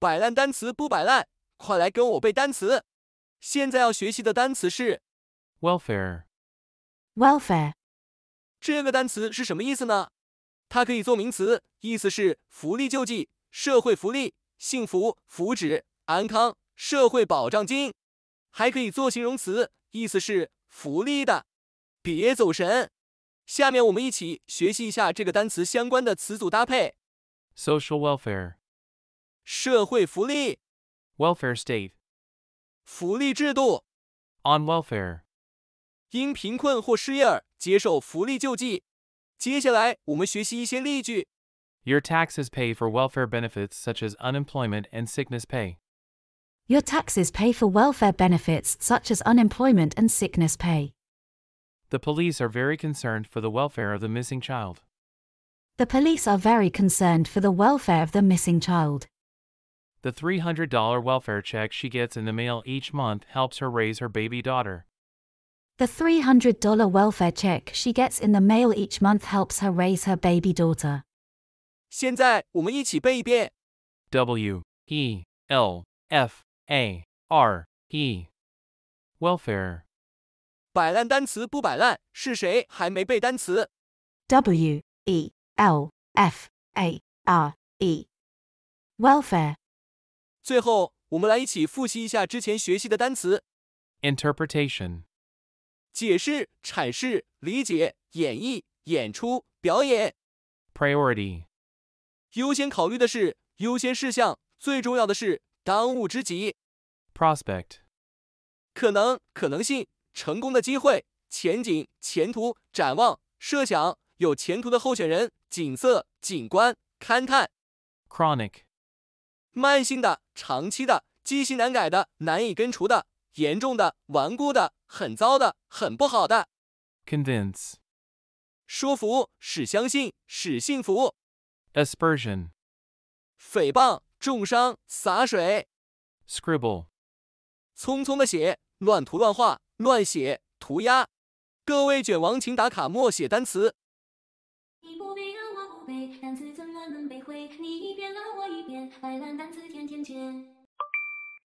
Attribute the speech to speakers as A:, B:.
A: 摆烂单词不摆烂，快来跟我背单词！现在要学习的单词是
B: welfare。
A: welfare 这个单词是什么意思呢？它可以做名词，意思是福利救济、社会福利、幸福、福祉、安康、社会保障金；还可以做形容词，意思是福利的。别走神，下面我们一起学习一下这个单词相关的词组搭配：social welfare。社会福利 welfare state 福利制度 on welfare 因贫困或失业而接受福利救济。接下来我们学习一些例句。
B: Your taxes pay for welfare benefits such as unemployment and sickness pay.
C: Your taxes pay for welfare benefits such as unemployment and sickness pay.
B: The police are very concerned for the welfare of the missing child.
C: The police are very concerned for the welfare of the missing child.
B: The $300 welfare check she gets in the mail each month helps her raise her baby daughter.
C: The $300 welfare check she gets in the mail each month helps her raise her baby daughter.
A: 现在我们一起背一遍。W
B: E L Welfare
A: 摆烂单词不摆烂，是谁还没背单词？W E
C: L F A R E Welfare
A: 最后，我们来一起复习一下之前学习的单词。
B: interpretation
A: 解释、阐释、理解、演绎、演出、表演。priority 优先考虑的是、优先事项、最重要的是、当务之急。
B: prospect
A: 可能、可能性、成功的机会、前景、前途、展望、设想、有前途的候选人、景色、景观、勘探。chronic 慢性的、长期的、积习难改的、难以根除的、严重的、顽固的、很糟的、很不好的。Convince，说服，使相信，使信服。Aspersion，诽谤、重伤、洒水。Scribble，匆匆的写、乱涂乱画、乱写、涂鸦。各位卷王，请打卡默写单词。
B: 能背会，你一遍了我一遍，白烂单词天天见。